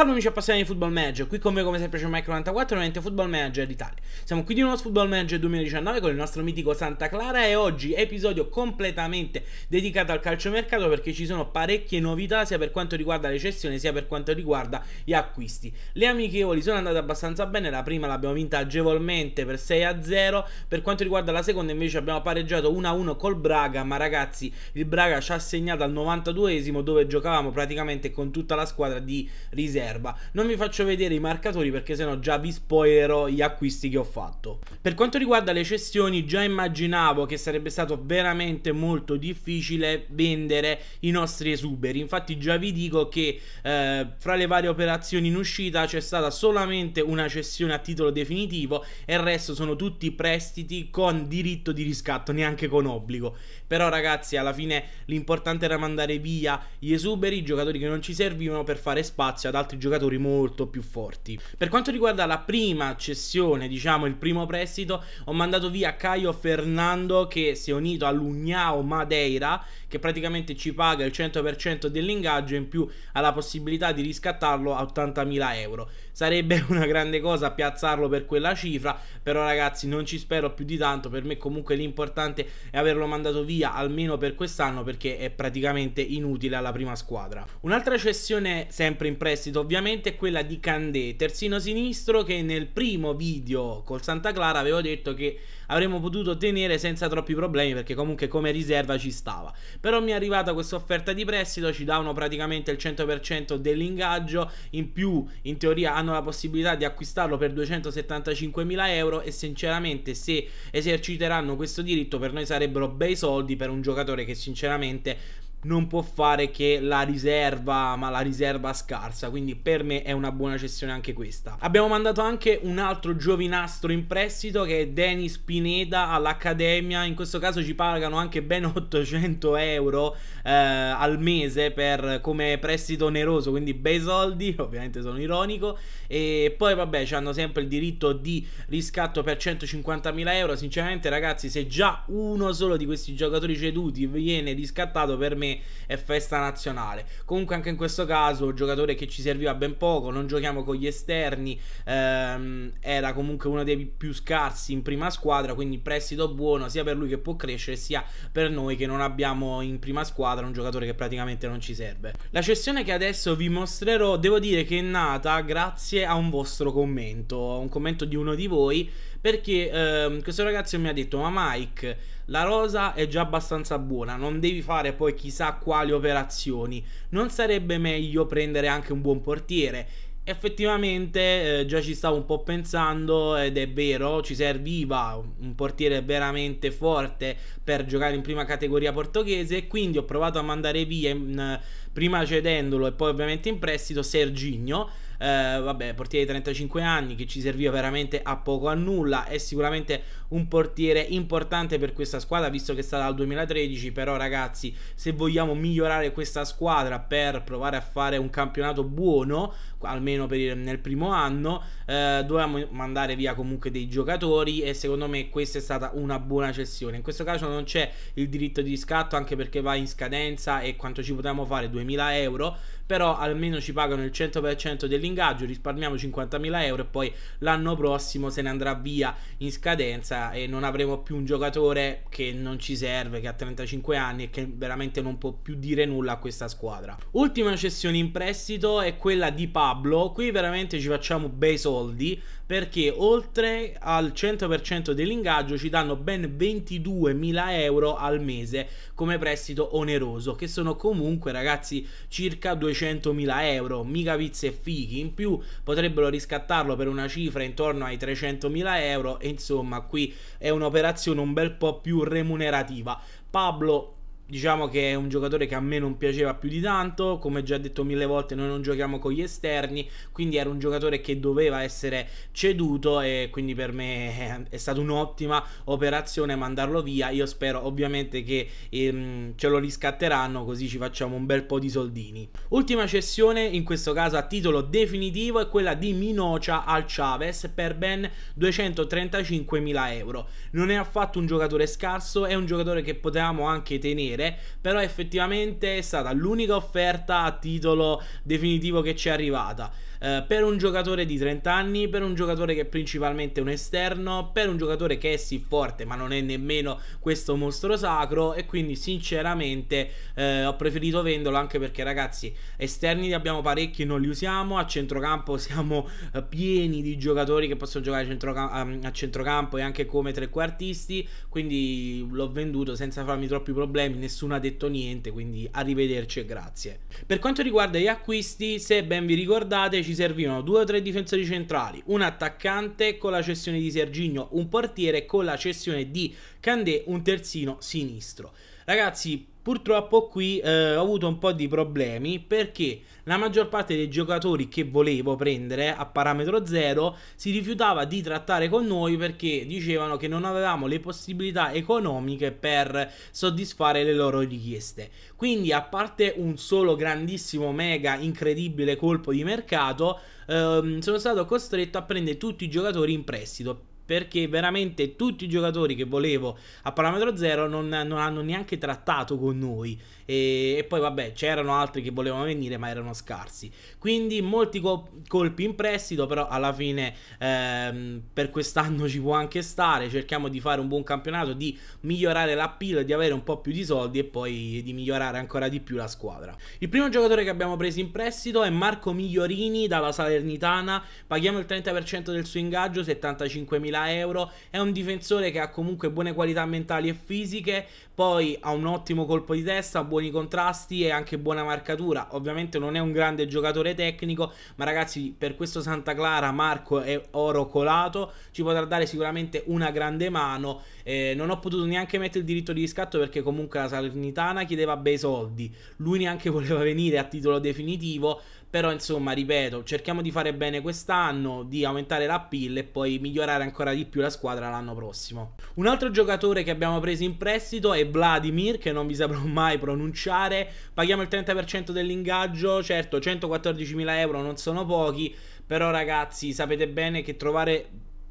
Salve amici appassionati di Football Manager, qui con voi come sempre c'è Mike94 ovviamente Football Manager d'Italia. Siamo qui di nuovo su Football Manager 2019 con il nostro mitico Santa Clara e oggi episodio completamente dedicato al calciomercato perché ci sono parecchie novità sia per quanto riguarda le cessioni sia per quanto riguarda gli acquisti. Le amichevoli sono andate abbastanza bene, la prima l'abbiamo vinta agevolmente per 6-0, per quanto riguarda la seconda invece abbiamo pareggiato 1-1 col Braga, ma ragazzi il Braga ci ha segnato al 92esimo dove giocavamo praticamente con tutta la squadra di riserva l'erba. Non vi faccio vedere i marcatori perché sennò già vi spoilerò gli acquisti che ho fatto. Per quanto riguarda le cessioni, già immaginavo che sarebbe stato veramente molto difficile vendere i nostri esuberi. Infatti già vi dico che eh, fra le varie operazioni in uscita c'è stata solamente una cessione a titolo definitivo e il resto sono tutti prestiti con diritto di riscatto, neanche con obbligo. Però ragazzi, alla fine l'importante era mandare via gli esuberi, i giocatori che non ci servivano per fare spazio ad altri altri giocatori molto più forti. Per quanto riguarda la prima cessione, diciamo il primo prestito, ho mandato via Caio Fernando che si è unito all'Ugnao Madeira che praticamente ci paga il 100% dell'ingaggio in più ha la possibilità di riscattarlo a 80.000 euro. Sarebbe una grande cosa piazzarlo per quella cifra, però ragazzi non ci spero più di tanto, per me comunque l'importante è averlo mandato via almeno per quest'anno perché è praticamente inutile alla prima squadra. Un'altra cessione sempre in prestito ovviamente è quella di Candé, terzino sinistro che nel primo video col Santa Clara avevo detto che avremmo potuto tenere senza troppi problemi perché comunque come riserva ci stava però mi è arrivata questa offerta di prestito ci davano praticamente il 100% dell'ingaggio in più in teoria hanno la possibilità di acquistarlo per 275.000 euro e sinceramente se eserciteranno questo diritto per noi sarebbero bei soldi per un giocatore che sinceramente non può fare che la riserva, ma la riserva scarsa, quindi per me è una buona cessione anche questa. Abbiamo mandato anche un altro giovinastro in prestito che è Denis Pineda all'Accademia, in questo caso ci pagano anche ben 800 euro eh, al mese per, come prestito oneroso, quindi bei soldi, ovviamente sono ironico, e poi vabbè hanno sempre il diritto di riscatto per 150.000 euro, sinceramente ragazzi se già uno solo di questi giocatori ceduti viene riscattato per me è festa nazionale. Comunque anche in questo caso, giocatore che ci serviva ben poco, non giochiamo con gli esterni, ehm, era comunque uno dei più scarsi in prima squadra, quindi prestito buono sia per lui che può crescere, sia per noi che non abbiamo in prima squadra un giocatore che praticamente non ci serve. La cessione che adesso vi mostrerò, devo dire che è nata grazie a un vostro commento, un commento di uno di voi perché ehm, questo ragazzo mi ha detto: Ma Mike, la rosa è già abbastanza buona, non devi fare poi chissà quali operazioni. Non sarebbe meglio prendere anche un buon portiere? Effettivamente eh, già ci stavo un po' pensando ed è vero, ci serviva un portiere veramente forte per giocare in prima categoria portoghese quindi ho provato a mandare via in, prima cedendolo e poi ovviamente in prestito Serginho eh, vabbè, portiere di 35 anni che ci serviva veramente a poco a nulla, è sicuramente un portiere importante per questa squadra visto che sta dal 2013, però ragazzi se vogliamo migliorare questa squadra per provare a fare un campionato buono almeno il, nel primo anno, eh, dovevamo mandare via comunque dei giocatori e secondo me questa è stata una buona cessione. In questo caso non c'è il diritto di riscatto anche perché va in scadenza e quanto ci potevamo fare? 2000 euro, però almeno ci pagano il 100% dell'ingaggio, risparmiamo 50.000 euro e poi l'anno prossimo se ne andrà via in scadenza e non avremo più un giocatore che non ci serve, che ha 35 anni e che veramente non può più dire nulla a questa squadra. Ultima cessione in prestito è quella di Paolo Pablo, qui veramente ci facciamo bei soldi perché oltre al 100% dell'ingaggio ci danno ben 22.000 euro al mese come prestito oneroso, che sono comunque ragazzi circa 200.000 euro, mica pizze e fichi, in più potrebbero riscattarlo per una cifra intorno ai 300.000 euro e insomma qui è un'operazione un bel po' più remunerativa. Pablo diciamo che è un giocatore che a me non piaceva più di tanto, come già detto mille volte noi non giochiamo con gli esterni, quindi era un giocatore che doveva essere ceduto e quindi per me è stata un'ottima operazione mandarlo via, io spero ovviamente che ehm, ce lo riscatteranno così ci facciamo un bel po' di soldini. Ultima cessione, in questo caso a titolo definitivo, è quella di Minocia al Chavez per ben 235.000 euro, non è affatto un giocatore scarso, è un giocatore che potevamo anche tenere vedere, però effettivamente è stata l'unica offerta a titolo definitivo che ci è arrivata. Eh, per un giocatore di 30 anni, per un giocatore che è principalmente un esterno, per un giocatore che è sì forte ma non è nemmeno questo mostro sacro e quindi sinceramente eh, ho preferito venderlo anche perché ragazzi esterni li abbiamo parecchi, non li usiamo, a centrocampo siamo eh, pieni di giocatori che possono giocare a, centrocam- mm, a centrocampo e anche come trequartisti, quindi l'ho venduto senza farmi troppi problemi, nessuno ha detto niente, quindi arrivederci e grazie. Per quanto riguarda gli acquisti, se ben vi ricordate ci ci servivano due o tre difensori centrali, un attaccante con la cessione di Serginio, un portiere con la cessione di Candé, un terzino sinistro. Ragazzi, Purtroppo qui eh, ho avuto un po' di problemi perché la maggior parte dei giocatori che volevo prendere a parametro zero si rifiutava di trattare con noi perché dicevano che non avevamo le possibilità economiche per soddisfare le loro richieste. Quindi a parte un solo grandissimo mega incredibile colpo di mercato ehm, sono stato costretto a prendere tutti i giocatori in prestito perché veramente tutti i giocatori che volevo a parametro zero non, non hanno neanche trattato con noi e, e poi vabbè c'erano altri che volevano venire ma erano scarsi. Quindi molti colpi in prestito, però alla fine ehm, per quest'anno ci può anche stare, cerchiamo di fare un buon campionato, di migliorare l'appeal, di avere un po' più di soldi e poi di migliorare ancora di più la squadra. Il primo giocatore che abbiamo preso in prestito è Marco Migliorini dalla Salernitana, paghiamo il 30% del suo ingaggio, 75.000 euro, è un difensore che ha comunque buone qualità mentali e fisiche, poi ha un ottimo colpo di testa, buoni contrasti e anche buona marcatura. Ovviamente non è un grande giocatore tecnico, ma ragazzi, per questo Santa Clara Marco è oro colato, ci potrà dare sicuramente una grande mano. Eh, non ho potuto neanche mettere il diritto di riscatto perché comunque la Salernitana chiedeva bei soldi, lui neanche voleva venire a titolo definitivo, però insomma, ripeto, cerchiamo di fare bene quest'anno, di aumentare la pill e poi migliorare ancora di più la squadra l'anno prossimo. Un altro giocatore che abbiamo preso in prestito è Vladimir, che non vi saprò mai pronunciare. Paghiamo il 30% dell'ingaggio, certo 114.000 euro non sono pochi, però ragazzi sapete bene che trovare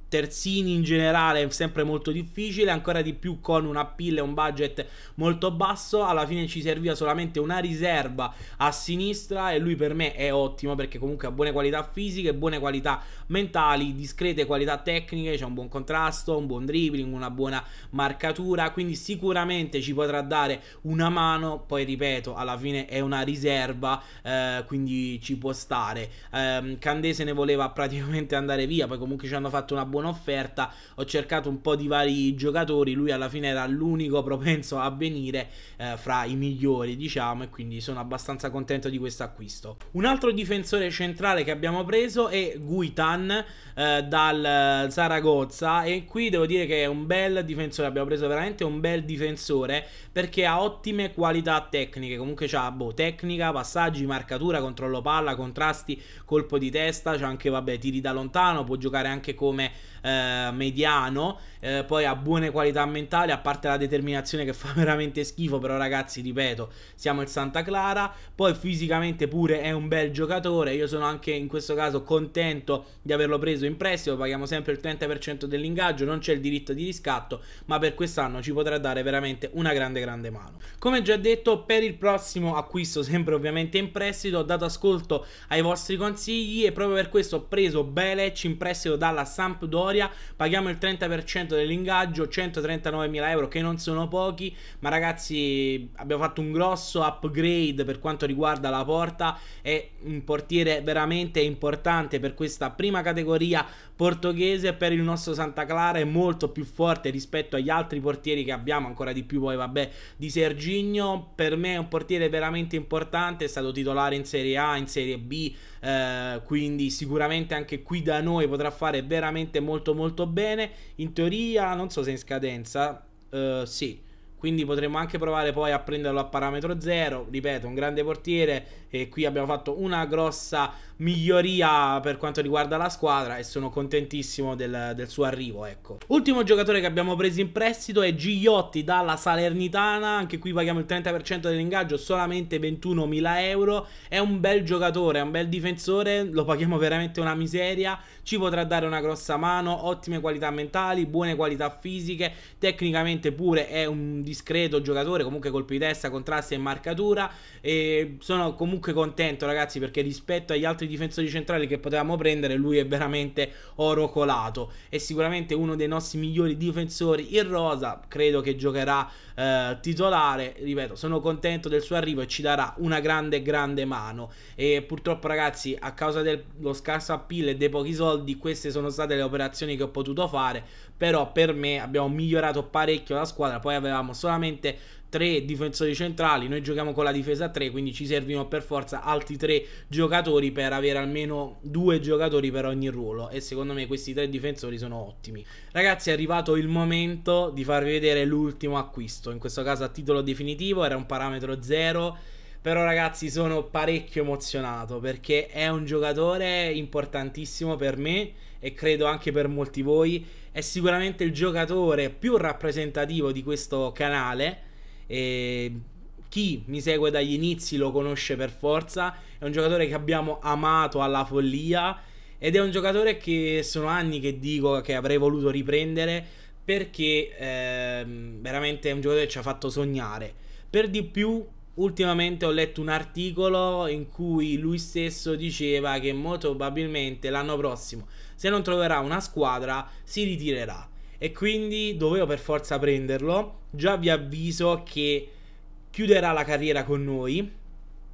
terzini in generale è sempre molto difficile, ancora di più con una pill e un budget molto basso, alla fine ci serviva solamente una riserva a sinistra e lui per me è ottimo perché comunque ha buone qualità fisiche, buone qualità mentali, discrete qualità tecniche, c'è un buon contrasto, un buon dribbling, una buona marcatura, quindi sicuramente ci potrà dare una mano, poi ripeto, alla fine è una riserva, eh, quindi ci può stare. Eh, Candese ne voleva praticamente andare via, poi comunque ci hanno fatto una buona buona offerta, ho cercato un po' di vari giocatori, lui alla fine era l'unico propenso a venire eh, fra i migliori diciamo e quindi sono abbastanza contento di questo acquisto. Un altro difensore centrale che abbiamo preso è Guitan eh, dal Zaragoza e qui devo dire che è un bel difensore, abbiamo preso veramente un bel difensore perché ha ottime qualità tecniche, comunque c'ha boh, tecnica, passaggi, marcatura, controllo palla, contrasti, colpo di testa, c'ha anche vabbè tiri da lontano, può giocare anche come eh, mediano, eh, poi ha buone qualità mentali, a parte la determinazione che fa veramente schifo, però ragazzi, ripeto, siamo il Santa Clara, poi fisicamente pure è un bel giocatore, io sono anche in questo caso contento di averlo preso in prestito, paghiamo sempre il 30% dell'ingaggio, non c'è il diritto di riscatto, ma per quest'anno ci potrà dare veramente una grande grande mano. Come già detto, per il prossimo acquisto, sempre ovviamente in prestito, ho dato ascolto ai vostri consigli e proprio per questo ho preso Belec in prestito dalla Sampdoria storia, paghiamo il 30% dell'ingaggio, 139.000 euro che non sono pochi, ma ragazzi abbiamo fatto un grosso upgrade per quanto riguarda la porta, è un portiere veramente importante per questa prima categoria portoghese, per il nostro Santa Clara è molto più forte rispetto agli altri portieri che abbiamo, ancora di più poi vabbè di Serginio, per me è un portiere veramente importante, è stato titolare in Serie A, in Serie B, eh, quindi sicuramente anche qui da noi potrà fare veramente molto molto bene in teoria non so se è in scadenza eh, sì quindi potremmo anche provare poi a prenderlo a parametro zero, ripeto un grande portiere e qui abbiamo fatto una grossa miglioria per quanto riguarda la squadra e sono contentissimo del, del suo arrivo ecco. Ultimo giocatore che abbiamo preso in prestito è Gigliotti dalla Salernitana, anche qui paghiamo il 30% dell'ingaggio, solamente 21.000 euro, è un bel giocatore, è un bel difensore, lo paghiamo veramente una miseria, ci potrà dare una grossa mano, ottime qualità mentali, buone qualità fisiche, tecnicamente pure è un discreto giocatore, comunque colpi di testa, contrasti e marcatura. E sono comunque contento, ragazzi, perché rispetto agli altri difensori centrali che potevamo prendere, lui è veramente oro colato. È sicuramente uno dei nostri migliori difensori in rosa. Credo che giocherà eh, titolare. Ripeto, sono contento del suo arrivo e ci darà una grande, grande mano. E purtroppo, ragazzi, a causa dello scarso appeal e dei pochi soldi, queste sono state le operazioni che ho potuto fare però per me abbiamo migliorato parecchio la squadra, poi avevamo solamente tre difensori centrali, noi giochiamo con la difesa a 3, quindi ci servono per forza altri tre giocatori per avere almeno due giocatori per ogni ruolo e secondo me questi tre difensori sono ottimi. Ragazzi è arrivato il momento di farvi vedere l'ultimo acquisto, in questo caso a titolo definitivo era un parametro 0 però ragazzi sono parecchio emozionato perché è un giocatore importantissimo per me e credo anche per molti voi. È sicuramente il giocatore più rappresentativo di questo canale. E chi mi segue dagli inizi lo conosce per forza. È un giocatore che abbiamo amato alla follia ed è un giocatore che sono anni che dico che avrei voluto riprendere perché eh, veramente è un giocatore che ci ha fatto sognare. Per di più ultimamente ho letto un articolo in cui lui stesso diceva che molto probabilmente l'anno prossimo, se non troverà una squadra, si ritirerà. E quindi dovevo per forza prenderlo. Già vi avviso che chiuderà la carriera con noi,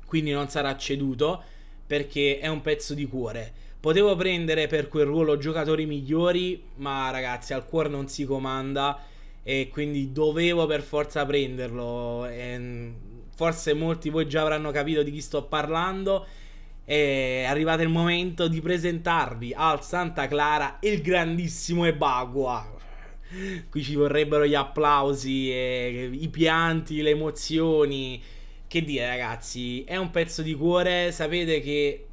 quindi non sarà ceduto perché è un pezzo di cuore. Potevo prendere per quel ruolo giocatori migliori, ma ragazzi, al cuore non si comanda e quindi dovevo per forza prenderlo. E ehm, forse molti di voi già avranno capito di chi sto parlando. È arrivato il momento di presentarvi al Santa Clara il grandissimo Ebagua. Qui ci vorrebbero gli applausi, eh, i pianti, le emozioni. Che dire, ragazzi, è un pezzo di cuore. Sapete che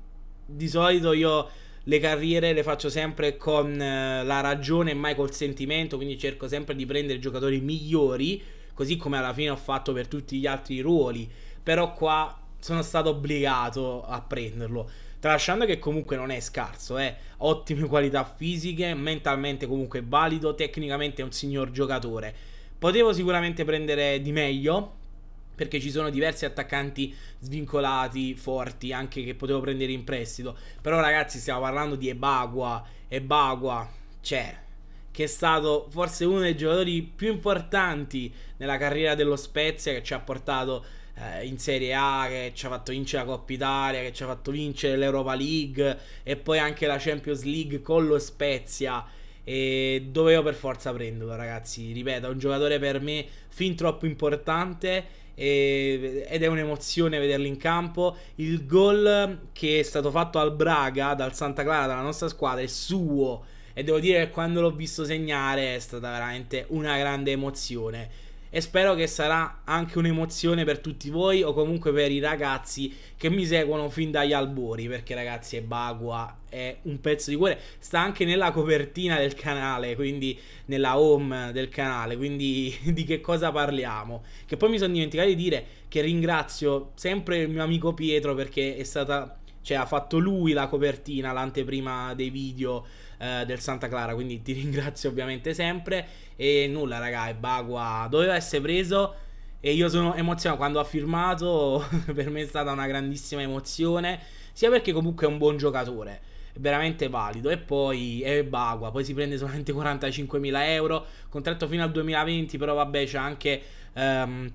di solito io le carriere le faccio sempre con eh, la ragione e mai col sentimento, quindi cerco sempre di prendere giocatori migliori così come alla fine ho fatto per tutti gli altri ruoli, però qua sono stato obbligato a prenderlo. Tralasciando che comunque non è scarso, eh. ottime qualità fisiche, mentalmente comunque valido, tecnicamente è un signor giocatore. Potevo sicuramente prendere di meglio, perché ci sono diversi attaccanti svincolati, forti, anche che potevo prendere in prestito. Però ragazzi stiamo parlando di Ebagua, Ebagua, Cioè, che è stato forse uno dei giocatori più importanti nella carriera dello Spezia, che ci ha portato eh, in Serie A, che ci ha fatto vincere la Coppa Italia, che ci ha fatto vincere l'Europa League e poi anche la Champions League con lo Spezia. E dovevo per forza prenderlo, ragazzi. Ripeto, è un giocatore per me fin troppo importante. E, ed è un'emozione vederlo in campo. Il gol che è stato fatto al Braga dal Santa Clara, dalla nostra squadra, è suo e devo dire che quando l'ho visto segnare è stata veramente una grande emozione e spero che sarà anche un'emozione per tutti voi o comunque per i ragazzi che mi seguono fin dagli albori perché ragazzi è Bagua è un pezzo di cuore sta anche nella copertina del canale quindi nella home del canale quindi di che cosa parliamo che poi mi sono dimenticato di dire che ringrazio sempre il mio amico Pietro perché è stata cioè ha fatto lui la copertina, l'anteprima dei video eh, del Santa Clara, quindi ti ringrazio ovviamente sempre. E nulla raga, e Bagua doveva essere preso e io sono emozionato quando ha firmato, per me è stata una grandissima emozione, sia perché comunque è un buon giocatore veramente valido. E poi è Bagua, poi si prende solamente 45.000 euro, contratto fino al 2020, però vabbè c'è anche... Um,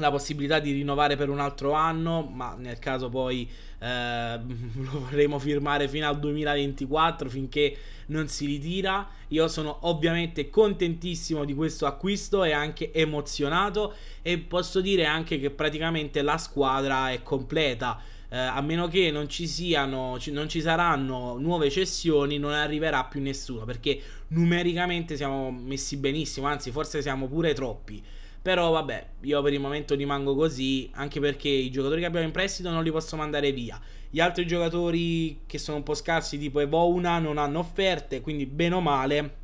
la possibilità di rinnovare per un altro anno, ma nel caso poi eh, lo vorremmo firmare fino al 2024 finché non si ritira. Io sono ovviamente contentissimo di questo acquisto e anche emozionato e posso dire anche che praticamente la squadra è completa. Eh, a meno che non ci siano, non ci saranno nuove cessioni, non arriverà più nessuno perché numericamente siamo messi benissimo, anzi forse siamo pure troppi. Però vabbè, io per il momento rimango così, anche perché i giocatori che abbiamo in prestito non li posso mandare via. Gli altri giocatori che sono un po' scarsi, tipo Evouna, non hanno offerte, quindi bene o male,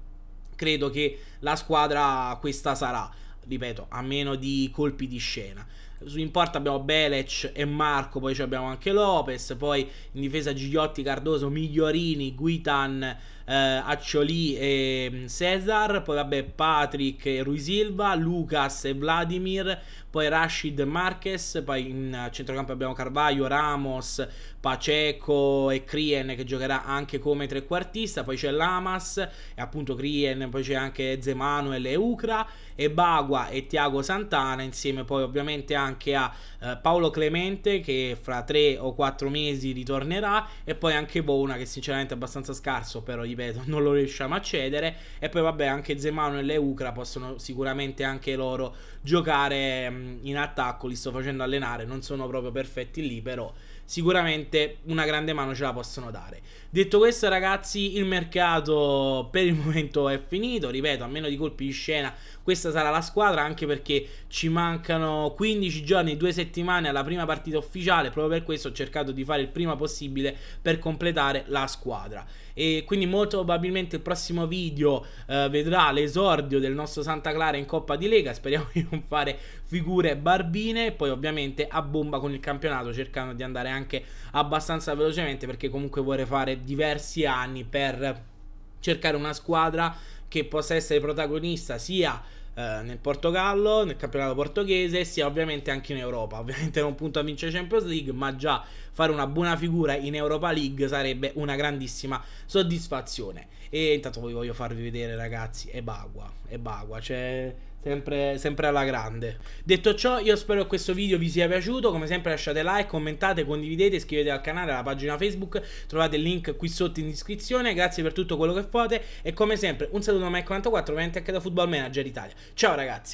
credo che la squadra questa sarà. Ripeto, a meno di colpi di scena su in porta abbiamo Belec e Marco, poi abbiamo anche Lopez, poi in difesa Gigliotti, Cardoso, Migliorini, Guitan, eh, Accioli e mm, Cesar, poi vabbè Patrick e Rui Silva, Lucas e Vladimir, poi Rashid Marquez, poi in eh, centrocampo abbiamo Carvaglio, Ramos, Paceco e Krien che giocherà anche come trequartista, poi c'è Lamas e appunto Krien, poi c'è anche Zemanuel e Ucra e Bagua e Tiago Santana insieme poi ovviamente anche a eh, Paolo Clemente che fra tre o quattro mesi ritornerà e poi anche Bona che sinceramente è abbastanza scarso però gli ripeto, non lo riusciamo a cedere. E poi, vabbè, anche Zemano e le Ucra possono sicuramente anche loro giocare mm, in attacco. Li sto facendo allenare, non sono proprio perfetti lì, però sicuramente una grande mano ce la possono dare. Detto questo, ragazzi, il mercato per il momento è finito. Ripeto, a meno di colpi di scena, questa sarà la squadra. Anche perché ci mancano 15 giorni, 2 settimane alla prima partita ufficiale. Proprio per questo ho cercato di fare il prima possibile per completare la squadra. E quindi, molto probabilmente, il prossimo video eh, vedrà l'esordio del nostro Santa Clara in Coppa di Lega. Speriamo di non fare figure barbine. E Poi, ovviamente, a bomba con il campionato, cercando di andare anche abbastanza velocemente perché comunque vorrei fare diversi anni per cercare una squadra che possa essere protagonista sia eh, nel Portogallo, nel campionato portoghese, sia ovviamente anche in Europa. Ovviamente non punto a vincere Champions League, ma già fare una buona figura in Europa League sarebbe una grandissima soddisfazione. E intanto poi voglio farvi vedere ragazzi, è Bagua, è Bagua, cioè Sempre, sempre, alla grande. Detto ciò, io spero che questo video vi sia piaciuto. Come sempre, lasciate like, commentate, condividete, iscrivetevi al canale, alla pagina Facebook. Trovate il link qui sotto in descrizione. Grazie per tutto quello che fate. E come sempre, un saluto da Mike4420 44, anche da Football Manager Italia. Ciao ragazzi.